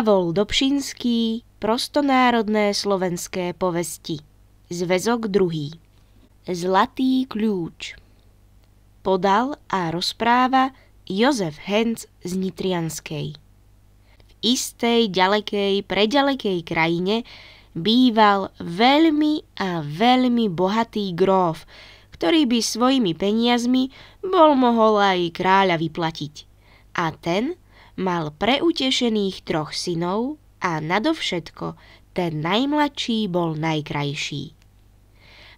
Pavol Dobšinský, Prostonárodné slovenské povesti. Zväzok druhý. Zlatý kľúč. Podal a rozpráva Jozef Henc z Nitrianskej. V istej ďalekej, preďalekej krajine býval veľmi a veľmi bohatý gróf, ktorý by svojimi peniazmi bol mohol aj kráľa vyplatiť. A ten mal preutešených troch synov a nadovšetko ten najmladší bol najkrajší.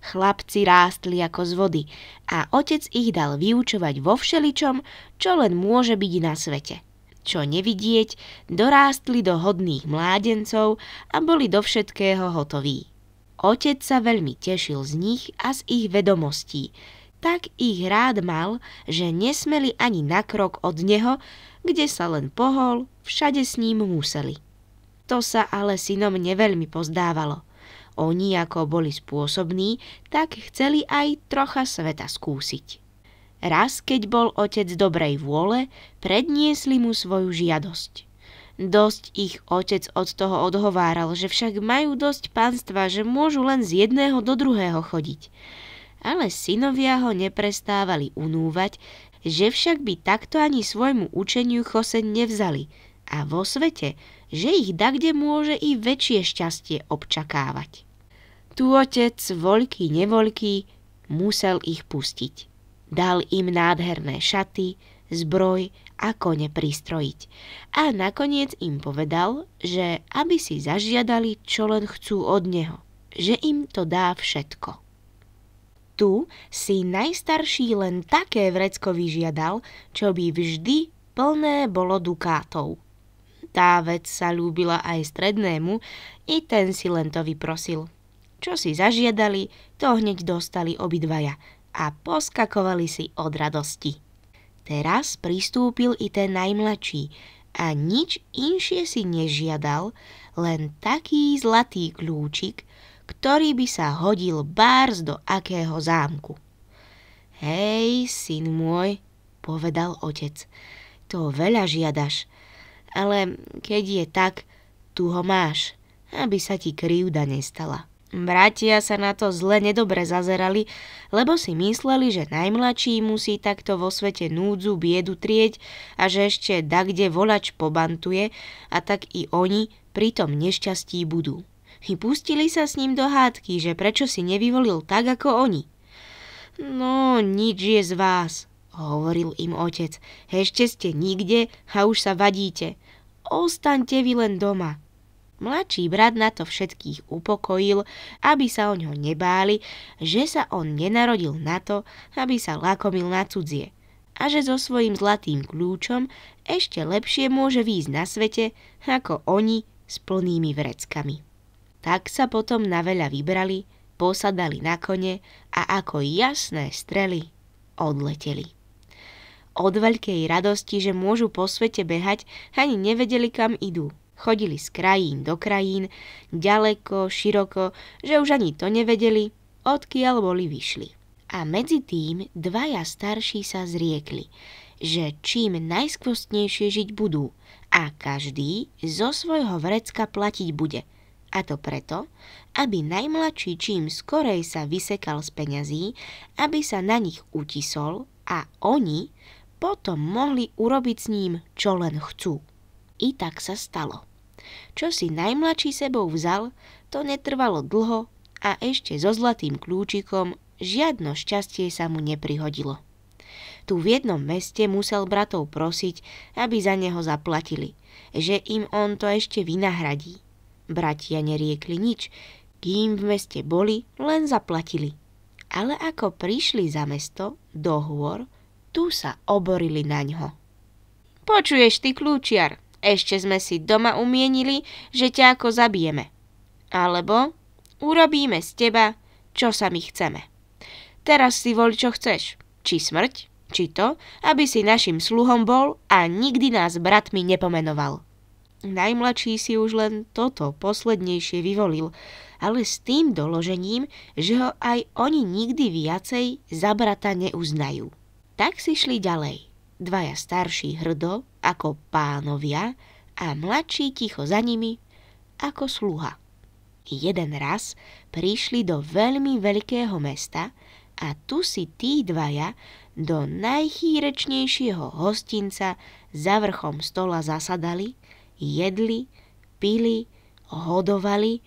Chlapci rástli ako z vody a otec ich dal vyučovať vo všeličom, čo len môže byť na svete. Čo nevidieť, dorástli do hodných mládencov a boli do všetkého hotoví. Otec sa veľmi tešil z nich a z ich vedomostí. Tak ich rád mal, že nesmeli ani na krok od neho, kde sa len pohol, všade s ním museli. To sa ale synom neveľmi pozdávalo. Oni, ako boli spôsobní, tak chceli aj trocha sveta skúsiť. Raz, keď bol otec dobrej vôle, predniesli mu svoju žiadosť. Dosť ich otec od toho odhováral, že však majú dosť panstva, že môžu len z jedného do druhého chodiť. Ale synovia ho neprestávali unúvať, že však by takto ani svojmu učeniu choseň nevzali a vo svete, že ich dakde môže i väčšie šťastie občakávať. Tu otec, voľký nevoľký, musel ich pustiť. Dal im nádherné šaty, zbroj a kone pristrojiť. A nakoniec im povedal, že aby si zažiadali, čo len chcú od neho, že im to dá všetko tu si najstarší len také vrecko vyžiadal, čo by vždy plné bolo dukátov. Tá vec sa ľúbila aj strednému, i ten si len to vyprosil. Čo si zažiadali, to hneď dostali obidvaja a poskakovali si od radosti. Teraz pristúpil i ten najmladší a nič inšie si nežiadal, len taký zlatý kľúčik, ktorý by sa hodil bárs do akého zámku. Hej, syn môj, povedal otec, to veľa žiadaš, ale keď je tak, tu ho máš, aby sa ti krivda nestala. Bratia sa na to zle nedobre zazerali, lebo si mysleli, že najmladší musí takto vo svete núdzu biedu trieť a že ešte dakde volač pobantuje a tak i oni pri tom nešťastí budú i pustili sa s ním do hádky, že prečo si nevyvolil tak ako oni. No, nič je z vás, hovoril im otec. Ešte ste nikde a už sa vadíte. Ostaňte vy len doma. Mladší brat na to všetkých upokojil, aby sa o ňo nebáli, že sa on nenarodil na to, aby sa lakomil na cudzie a že so svojím zlatým kľúčom ešte lepšie môže výjsť na svete ako oni s plnými vreckami. Tak sa potom na veľa vybrali, posadali na kone a ako jasné strely odleteli. Od veľkej radosti, že môžu po svete behať, ani nevedeli, kam idú. Chodili z krajín do krajín, ďaleko, široko, že už ani to nevedeli, odkiaľ boli vyšli. A medzi tým dvaja starší sa zriekli, že čím najskvostnejšie žiť budú a každý zo svojho vrecka platiť bude – a to preto, aby najmladší čím skorej sa vysekal z peňazí, aby sa na nich utisol a oni potom mohli urobiť s ním, čo len chcú. I tak sa stalo. Čo si najmladší sebou vzal, to netrvalo dlho a ešte so zlatým kľúčikom žiadno šťastie sa mu neprihodilo. Tu v jednom meste musel bratov prosiť, aby za neho zaplatili, že im on to ešte vynahradí. Bratia neriekli nič, kým v meste boli, len zaplatili. Ale ako prišli za mesto, do hôr, tu sa oborili na ňo. Počuješ ty, kľúčiar, ešte sme si doma umienili, že ťa ako zabijeme. Alebo urobíme z teba, čo sa my chceme. Teraz si voli, čo chceš. Či smrť, či to, aby si našim sluhom bol a nikdy nás bratmi nepomenoval. Najmladší si už len toto poslednejšie vyvolil, ale s tým doložením, že ho aj oni nikdy viacej za brata neuznajú. Tak si šli ďalej. Dvaja starší hrdo, ako pánovia, a mladší ticho za nimi, ako sluha. Jeden raz prišli do veľmi veľkého mesta a tu si tí dvaja do najchýrečnejšieho hostinca za vrchom stola zasadali – jedli, pili, hodovali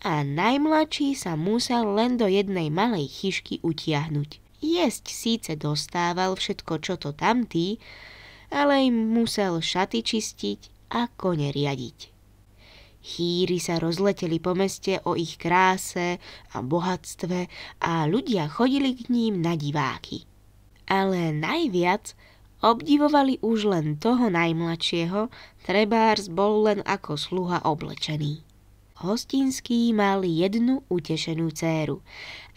a najmladší sa musel len do jednej malej chyšky utiahnuť. Jesť síce dostával všetko, čo to tamtý, ale im musel šaty čistiť a kone riadiť. Chýry sa rozleteli po meste o ich kráse a bohatstve a ľudia chodili k ním na diváky. Ale najviac Obdivovali už len toho najmladšieho, trebárs bol len ako sluha oblečený. Hostinský mal jednu utešenú céru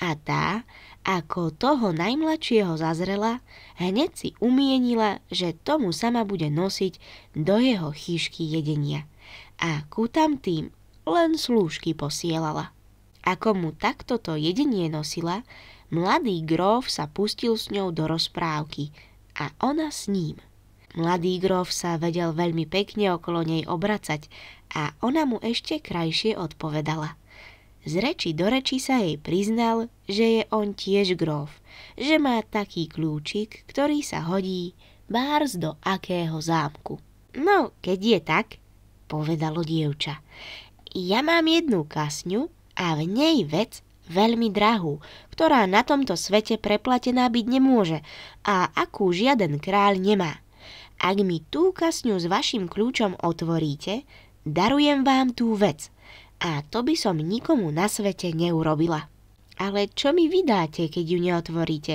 a tá, ako toho najmladšieho zazrela, hneď si umienila, že tomu sama bude nosiť do jeho chyšky jedenia a ku tamtým len slúžky posielala. Ako mu takto to jedenie nosila, mladý gróf sa pustil s ňou do rozprávky – a ona s ním. Mladý grof sa vedel veľmi pekne okolo nej obracať a ona mu ešte krajšie odpovedala. Z reči do reči sa jej priznal, že je on tiež grof, že má taký kľúčik, ktorý sa hodí bárs do akého zámku. No, keď je tak, povedalo dievča, ja mám jednu kasňu a v nej vec, veľmi drahú, ktorá na tomto svete preplatená byť nemôže a akú žiaden kráľ nemá. Ak mi tú kasňu s vašim kľúčom otvoríte, darujem vám tú vec. A to by som nikomu na svete neurobila. Ale čo mi vydáte, keď ju neotvoríte?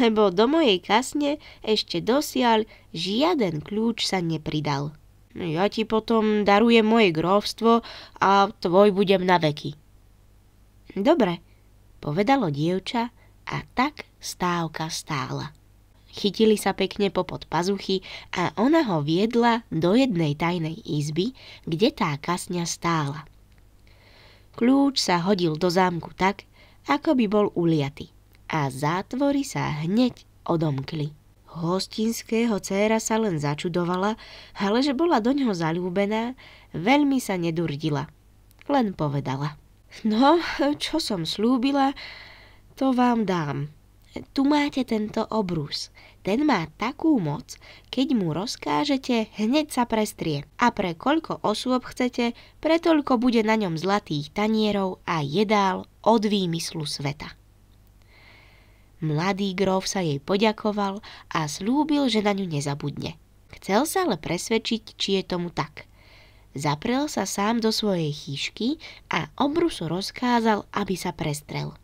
Lebo do mojej kasne ešte dosiaľ žiaden kľúč sa nepridal. Ja ti potom darujem moje grovstvo a tvoj budem na veky. Dobre, povedalo dievča a tak stávka stála. Chytili sa pekne popod pazuchy a ona ho viedla do jednej tajnej izby, kde tá kasňa stála. Kľúč sa hodil do zámku tak, ako by bol uliaty a zátvory sa hneď odomkli. Hostinského céra sa len začudovala, ale že bola do ňoho zalúbená, veľmi sa nedurdila. Len povedala – No, čo som slúbila, to vám dám. Tu máte tento obrus. Ten má takú moc, keď mu rozkážete, hneď sa prestrie. A pre koľko osôb chcete, pretoľko bude na ňom zlatých tanierov a jedál od výmyslu sveta. Mladý grof sa jej poďakoval a slúbil, že na ňu nezabudne. Chcel sa ale presvedčiť, či je tomu tak – Zaprel sa sám do svojej chyšky a obrusu rozkázal, aby sa prestrel.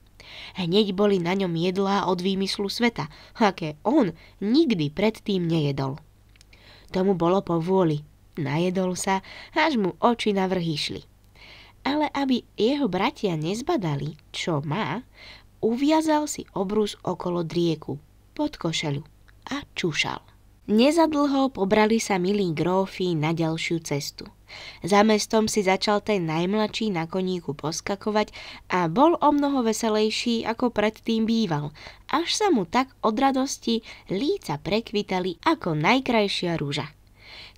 Hneď boli na ňom jedlá od výmyslu sveta, aké on nikdy predtým nejedol. Tomu bolo po vôli. Najedol sa, až mu oči na vrhy šli. Ale aby jeho bratia nezbadali, čo má, uviazal si obrus okolo drieku, pod košelu a čúšal. Nezadlho pobrali sa milí grófy na ďalšiu cestu. Za mestom si začal ten najmladší na koníku poskakovať a bol o mnoho veselejší, ako predtým býval, až sa mu tak od radosti líca prekvitali ako najkrajšia rúža.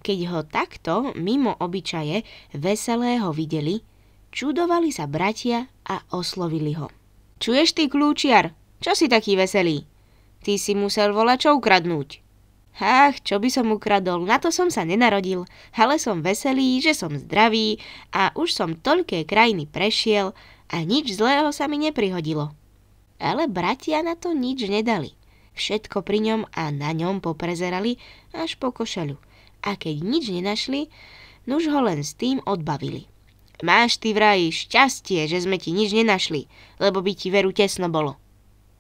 Keď ho takto, mimo obyčaje, veselého videli, čudovali sa bratia a oslovili ho. Čuješ ty, kľúčiar, čo si taký veselý? Ty si musel volačov kradnúť. Ach, čo by som ukradol, na to som sa nenarodil, ale som veselý, že som zdravý a už som toľké krajiny prešiel a nič zlého sa mi neprihodilo. Ale bratia na to nič nedali. Všetko pri ňom a na ňom poprezerali až po košelu. A keď nič nenašli, nuž ho len s tým odbavili. Máš ty vraj šťastie, že sme ti nič nenašli, lebo by ti veru tesno bolo.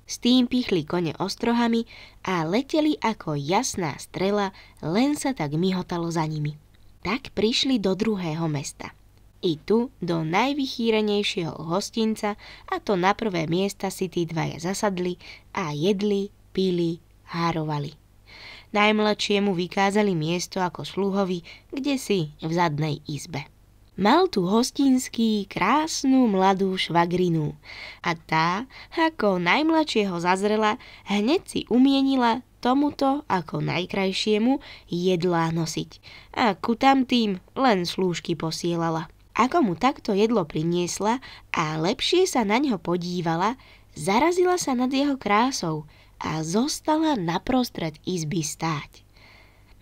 S tým pichli kone ostrohami a leteli ako jasná strela, len sa tak myhotalo za nimi. Tak prišli do druhého mesta. I tu do najvychýrenejšieho hostinca a to na prvé miesta si tí dvaja zasadli a jedli, pili, hárovali. Najmladšiemu vykázali miesto ako sluhovi, kde si v zadnej izbe. Mal tu hostinský krásnu mladú švagrinu a tá, ako najmladšieho zazrela, hneď si umienila tomuto ako najkrajšiemu jedlá nosiť a ku tamtým len slúžky posielala. Ako mu takto jedlo priniesla a lepšie sa na ňo podívala, zarazila sa nad jeho krásou a zostala naprostred izby stáť.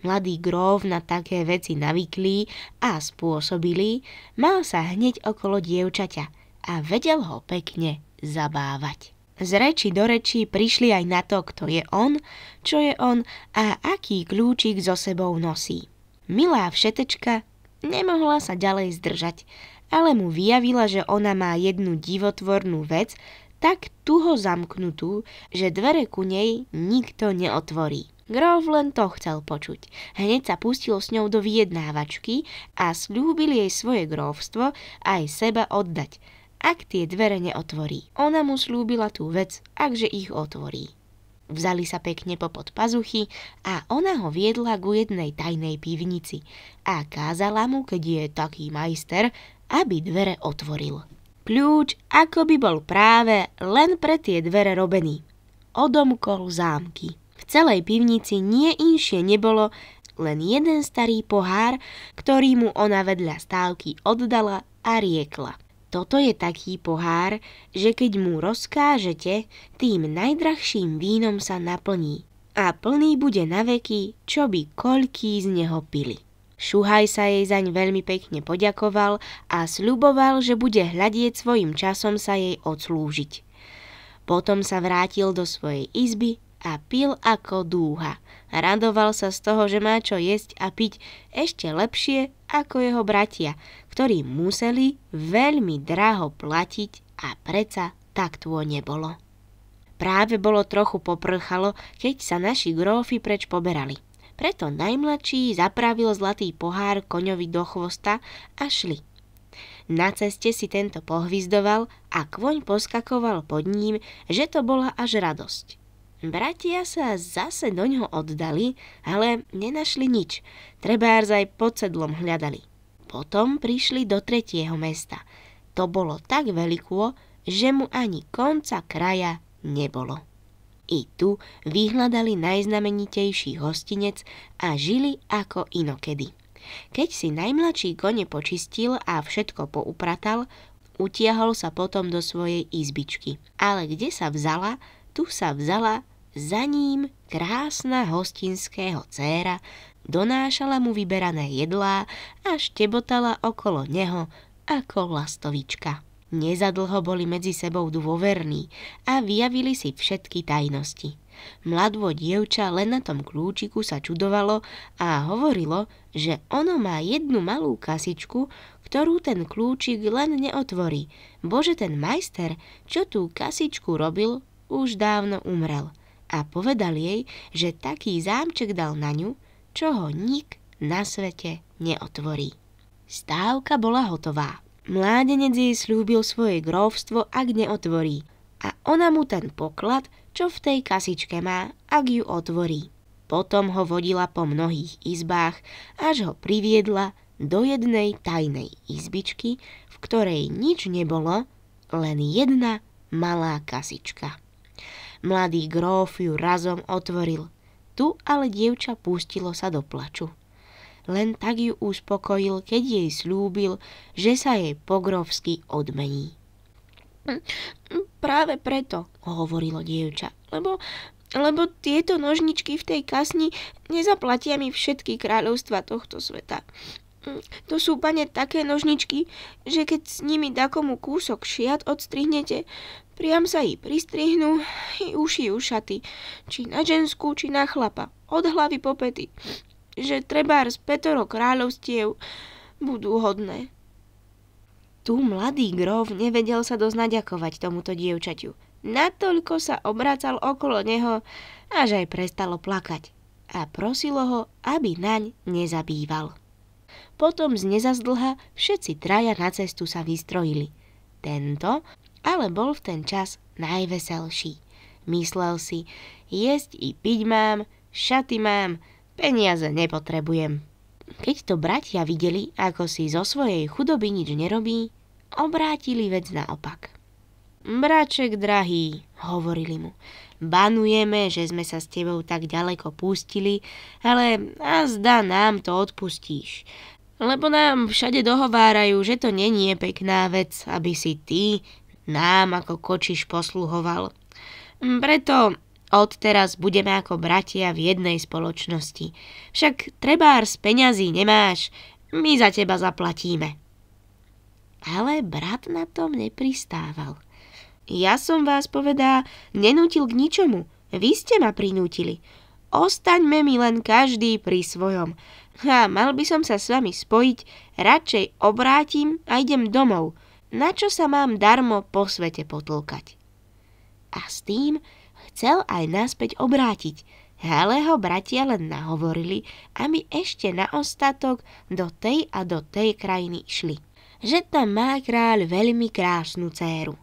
Mladý gróf na také veci navyklý a spôsobili, mal sa hneď okolo dievčaťa a vedel ho pekne zabávať. Z reči do reči prišli aj na to, kto je on, čo je on a aký kľúčik so sebou nosí. Milá všetečka nemohla sa ďalej zdržať, ale mu vyjavila, že ona má jednu divotvornú vec, tak tuho zamknutú, že dvere ku nej nikto neotvorí. Grof len to chcel počuť. Hneď sa pustil s ňou do vyjednávačky a slúbil jej svoje grófstvo aj seba oddať, ak tie dvere neotvorí. Ona mu slúbila tú vec, akže ich otvorí. Vzali sa pekne popod pazuchy a ona ho viedla ku jednej tajnej pivnici a kázala mu, keď je taký majster, aby dvere otvoril. Kľúč ako by bol práve len pre tie dvere robený. Odomkol zámky celej pivnici nie inšie nebolo, len jeden starý pohár, ktorý mu ona vedľa stávky oddala a riekla. Toto je taký pohár, že keď mu rozkážete, tým najdrahším vínom sa naplní. A plný bude na veky, čo by koľký z neho pili. Šuhaj sa jej zaň veľmi pekne poďakoval a sľuboval, že bude hľadieť svojim časom sa jej odslúžiť. Potom sa vrátil do svojej izby a pil ako dúha. Radoval sa z toho, že má čo jesť a piť ešte lepšie ako jeho bratia, ktorí museli veľmi draho platiť a predsa tak tvo nebolo. Práve bolo trochu poprchalo, keď sa naši grófy preč poberali. Preto najmladší zapravil zlatý pohár koňovi do chvosta a šli. Na ceste si tento pohvizdoval a kvoň poskakoval pod ním, že to bola až radosť. Bratia sa zase do ňoho oddali, ale nenašli nič. Trebárs aj pod sedlom hľadali. Potom prišli do tretieho mesta. To bolo tak veľkô, že mu ani konca kraja nebolo. I tu vyhľadali najznamenitejší hostinec a žili ako inokedy. Keď si najmladší kone počistil a všetko poupratal, utiahol sa potom do svojej izbičky. Ale kde sa vzala, tu sa vzala za ním krásna hostinského céra donášala mu vyberané jedlá a štebotala okolo neho ako lastovička. Nezadlho boli medzi sebou dôverní a vyjavili si všetky tajnosti. Mladvo dievča len na tom kľúčiku sa čudovalo a hovorilo, že ono má jednu malú kasičku, ktorú ten kľúčik len neotvorí. Bože, ten majster, čo tú kasičku robil, už dávno umrel a povedal jej, že taký zámček dal na ňu, čo ho nik na svete neotvorí. Stávka bola hotová. Mládenec jej slúbil svoje grovstvo, ak neotvorí. A ona mu ten poklad, čo v tej kasičke má, ak ju otvorí. Potom ho vodila po mnohých izbách, až ho priviedla do jednej tajnej izbičky, v ktorej nič nebolo, len jedna malá kasička. Mladý gróf ju razom otvoril. Tu ale dievča pustilo sa do plaču. Len tak ju uspokojil, keď jej slúbil, že sa jej pogrovsky odmení. Práve preto, hovorilo dievča, lebo, lebo tieto nožničky v tej kasni nezaplatia mi všetky kráľovstva tohto sveta. To sú, pane, také nožničky, že keď s nimi dakomu kúsok šiat odstrihnete, Priam sa jej pristrihnú i ušijú šaty, či na ženskú, či na chlapa, od hlavy po pety, že trebár z petoro kráľovstiev budú hodné. Tu mladý grov nevedel sa dosť naďakovať tomuto dievčaťu. Natoľko sa obracal okolo neho, až aj prestalo plakať a prosilo ho, aby naň nezabýval. Potom z nezazdlha všetci traja na cestu sa vystrojili. Tento ale bol v ten čas najveselší. Myslel si, jesť i piť mám, šaty mám, peniaze nepotrebujem. Keď to bratia videli, ako si zo svojej chudoby nič nerobí, obrátili vec naopak. Braček drahý, hovorili mu, banujeme, že sme sa s tebou tak ďaleko pustili, ale a zda nám to odpustíš. Lebo nám všade dohovárajú, že to není je pekná vec, aby si ty nám ako kočiš posluhoval. Mm, preto odteraz budeme ako bratia v jednej spoločnosti. Však trebár z peňazí nemáš, my za teba zaplatíme. Ale brat na tom nepristával. Ja som vás, povedá, nenútil k ničomu. Vy ste ma prinútili. Ostaňme mi len každý pri svojom. A mal by som sa s vami spojiť, radšej obrátim a idem domov na čo sa mám darmo po svete potlkať. A s tým chcel aj naspäť obrátiť, ale ho bratia len nahovorili, aby ešte na ostatok do tej a do tej krajiny išli. Že tam má kráľ veľmi krásnu céru.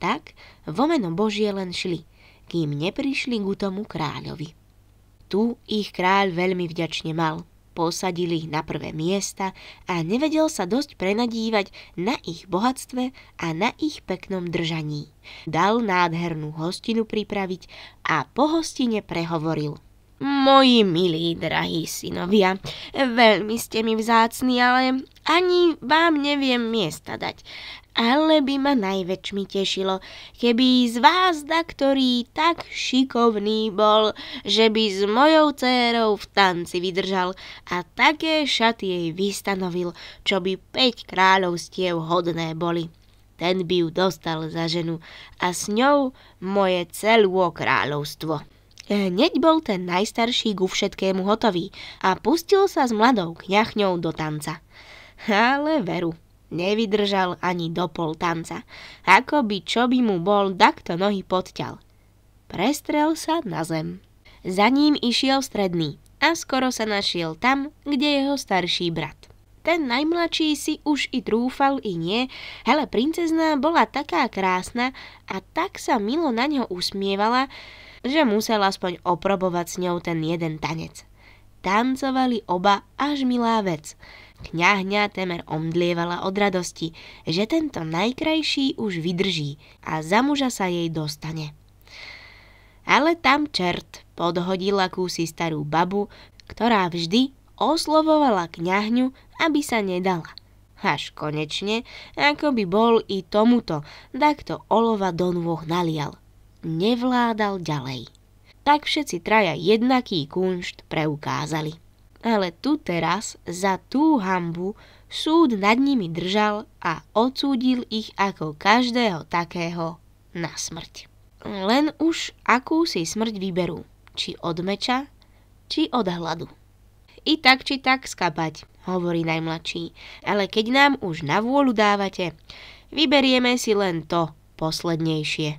Tak vo meno Božie len šli, kým neprišli k tomu kráľovi. Tu ich kráľ veľmi vďačne mal – Posadili ich na prvé miesta a nevedel sa dosť prenadívať na ich bohatstve a na ich peknom držaní. Dal nádhernú hostinu pripraviť a po hostine prehovoril. Moji milí, drahí synovia, veľmi ste mi vzácni, ale ani vám neviem miesta dať ale by ma mi tešilo, keby z vás da, ktorý tak šikovný bol, že by s mojou dcérou v tanci vydržal a také šaty jej vystanovil, čo by päť kráľovstiev hodné boli. Ten by ju dostal za ženu a s ňou moje celú kráľovstvo. E, hneď bol ten najstarší ku všetkému hotový a pustil sa s mladou kňachňou do tanca. Ale veru, nevydržal ani do pol tanca. Ako by čo by mu bol, takto nohy podťal. Prestrel sa na zem. Za ním išiel stredný a skoro sa našiel tam, kde jeho starší brat. Ten najmladší si už i trúfal, i nie. Hele, princezná bola taká krásna a tak sa milo na ňo usmievala, že musel aspoň oprobovať s ňou ten jeden tanec. Tancovali oba až milá vec. Kňahňa temer omdlievala od radosti, že tento najkrajší už vydrží a za muža sa jej dostane. Ale tam čert podhodila kúsi starú babu, ktorá vždy oslovovala kňahňu, aby sa nedala. Až konečne, ako by bol i tomuto, takto olova do nôh nalial. Nevládal ďalej tak všetci traja jednaký kunšt preukázali ale tu teraz za tú hambu súd nad nimi držal a odsúdil ich ako každého takého na smrť. Len už akú si smrť vyberú, či od meča, či od hladu. I tak či tak skapať, hovorí najmladší, ale keď nám už na vôľu dávate, vyberieme si len to poslednejšie.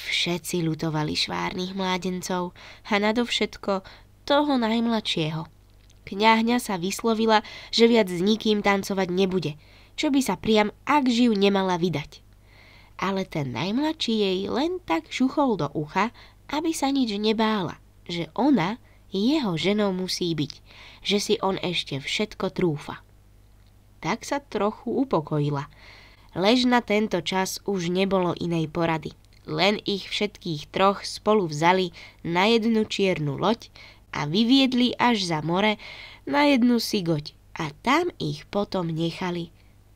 Všetci lutovali švárnych mládencov a nadovšetko toho najmladšieho – kňahňa sa vyslovila, že viac s nikým tancovať nebude, čo by sa priam ak živ nemala vydať. Ale ten najmladší jej len tak šuchol do ucha, aby sa nič nebála, že ona jeho ženou musí byť, že si on ešte všetko trúfa. Tak sa trochu upokojila, lež na tento čas už nebolo inej porady. Len ich všetkých troch spolu vzali na jednu čiernu loď a vyviedli až za more na jednu sigoť a tam ich potom nechali,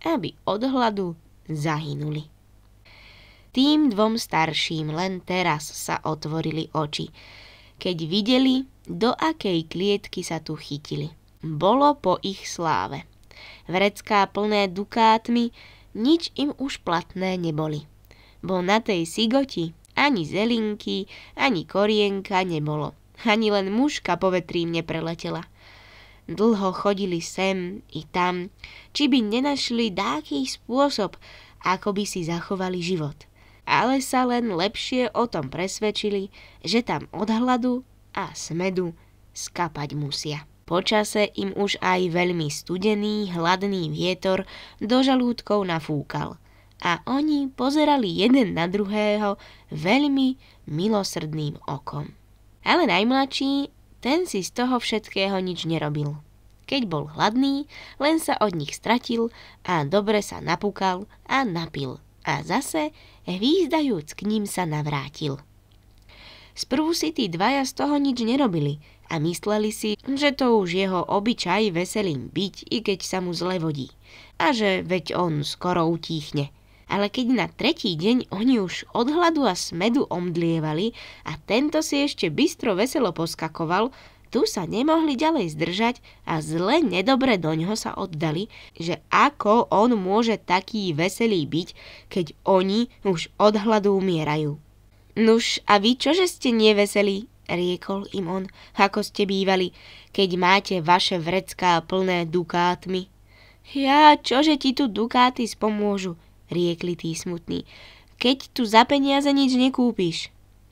aby od hladu zahynuli. Tým dvom starším len teraz sa otvorili oči, keď videli, do akej klietky sa tu chytili. Bolo po ich sláve. Vrecká plné dukátmi, nič im už platné neboli. Bo na tej sigoti ani zelinky, ani korienka nebolo – ani len mužka povetrím nepreletela. Dlho chodili sem i tam, či by nenašli dáký spôsob, ako by si zachovali život. Ale sa len lepšie o tom presvedčili, že tam od hladu a smedu skapať musia. Počase im už aj veľmi studený, hladný vietor do žalúdkov nafúkal. A oni pozerali jeden na druhého veľmi milosrdným okom. Ale najmladší, ten si z toho všetkého nič nerobil. Keď bol hladný, len sa od nich stratil a dobre sa napúkal a napil. A zase, hvízdajúc k ním sa navrátil. Sprvu si tí dvaja z toho nič nerobili a mysleli si, že to už jeho obyčaj veselým byť, i keď sa mu zle vodí. A že veď on skoro utíchne – ale keď na tretí deň oni už od hladu a smedu omdlievali a tento si ešte bystro veselo poskakoval, tu sa nemohli ďalej zdržať a zle nedobre doňho sa oddali, že ako on môže taký veselý byť, keď oni už od hladu umierajú. Nuž, a vy čože ste neveselí, riekol im on, ako ste bývali, keď máte vaše vrecká plné dukátmi. Ja, čože ti tu dukáty spomôžu, riekli tí smutní. Keď tu za peniaze nič nekúpiš.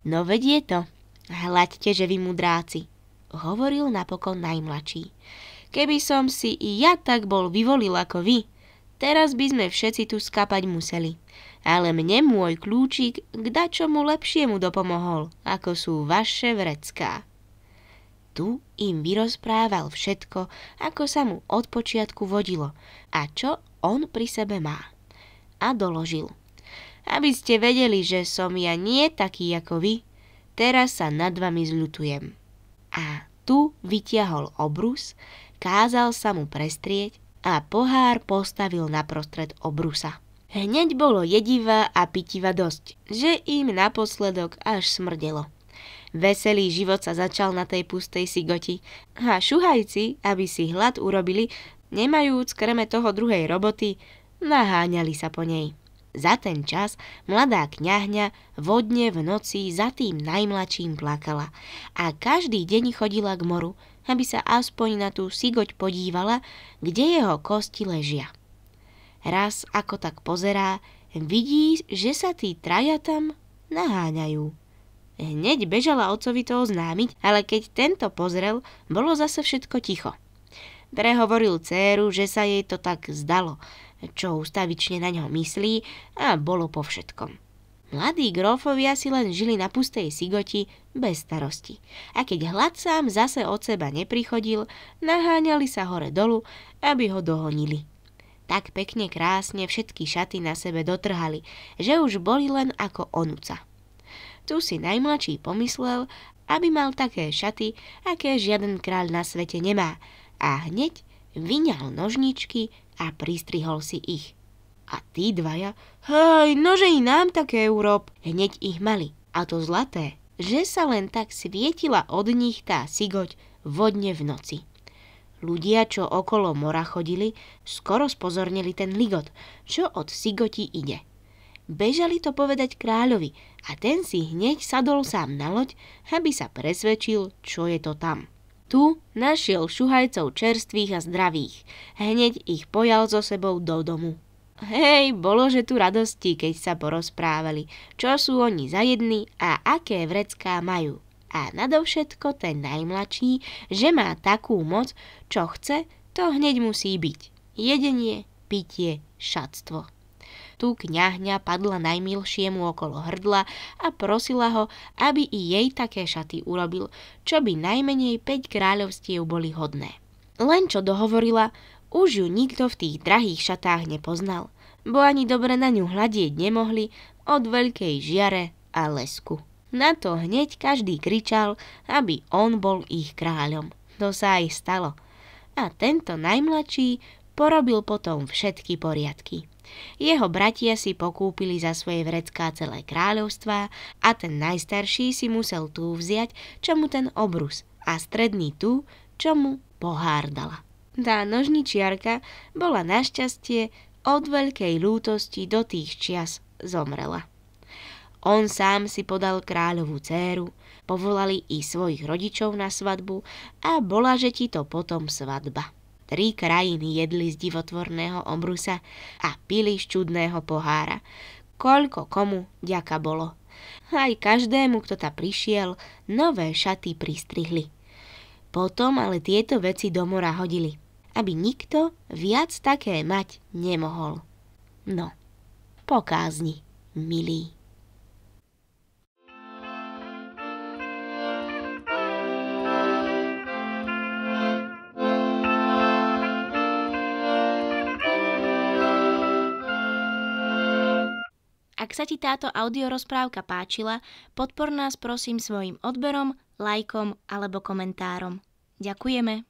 No vedie to. Hľaďte, že vy mudráci, hovoril napokon najmladší. Keby som si i ja tak bol vyvolil ako vy, teraz by sme všetci tu skapať museli. Ale mne môj kľúčik k dačomu lepšiemu dopomohol, ako sú vaše vrecká. Tu im vyrozprával všetko, ako sa mu od počiatku vodilo a čo on pri sebe má a doložil. Aby ste vedeli, že som ja nie taký ako vy, teraz sa nad vami zľutujem. A tu vytiahol obrus, kázal sa mu prestrieť a pohár postavil naprostred obrusa. Hneď bolo jediva a pitiva dosť, že im naposledok až smrdelo. Veselý život sa začal na tej pustej sigoti a šuhajci, aby si hlad urobili, nemajúc kreme toho druhej roboty, naháňali sa po nej. Za ten čas mladá kňahňa vodne v noci za tým najmladším plakala a každý deň chodila k moru, aby sa aspoň na tú sigoť podívala, kde jeho kosti ležia. Raz, ako tak pozerá, vidí, že sa tí traja tam naháňajú. Hneď bežala ocovi to oznámiť, ale keď tento pozrel, bolo zase všetko ticho. Prehovoril céru, že sa jej to tak zdalo, čo ustavične na ňo myslí a bolo po všetkom. Mladí grófovia si len žili na pustej sigoti bez starosti. A keď hlad sám zase od seba neprichodil, naháňali sa hore dolu, aby ho dohonili. Tak pekne krásne všetky šaty na sebe dotrhali, že už boli len ako onuca. Tu si najmladší pomyslel, aby mal také šaty, aké žiaden kráľ na svete nemá. A hneď vyňal nožničky a pristrihol si ich. A tí dvaja, hej, nože i nám také urob, hneď ich mali. A to zlaté, že sa len tak svietila od nich tá sigoť vodne v noci. Ľudia, čo okolo mora chodili, skoro spozornili ten ligot, čo od sigoti ide. Bežali to povedať kráľovi a ten si hneď sadol sám na loď, aby sa presvedčil, čo je to tam. Tu našiel šuhajcov čerstvých a zdravých. Hneď ich pojal so sebou do domu. Hej, bolo že tu radosti, keď sa porozprávali, čo sú oni za jedny a aké vrecká majú. A nadovšetko ten najmladší, že má takú moc, čo chce, to hneď musí byť. Jedenie, pitie, šatstvo tu kňahňa padla najmilšiemu okolo hrdla a prosila ho, aby i jej také šaty urobil, čo by najmenej 5 kráľovstiev boli hodné. Len čo dohovorila, už ju nikto v tých drahých šatách nepoznal, bo ani dobre na ňu hľadieť nemohli od veľkej žiare a lesku. Na to hneď každý kričal, aby on bol ich kráľom. To sa aj stalo. A tento najmladší porobil potom všetky poriadky. Jeho bratia si pokúpili za svoje vrecká celé kráľovstva a ten najstarší si musel tú vziať, čo mu ten obrus a stredný tú, čo mu pohár dala. Tá nožničiarka bola našťastie od veľkej lútosti do tých čias zomrela. On sám si podal kráľovú céru, povolali i svojich rodičov na svadbu a bola, že ti to potom svadba tri krajiny jedli z divotvorného obrusa a pili z čudného pohára. Koľko komu ďaka bolo. Aj každému, kto ta prišiel, nové šaty pristrihli. Potom ale tieto veci do mora hodili, aby nikto viac také mať nemohol. No, pokázni, milí. Ak sa ti táto audiorozprávka páčila, podpor nás prosím svojim odberom, lajkom alebo komentárom. Ďakujeme.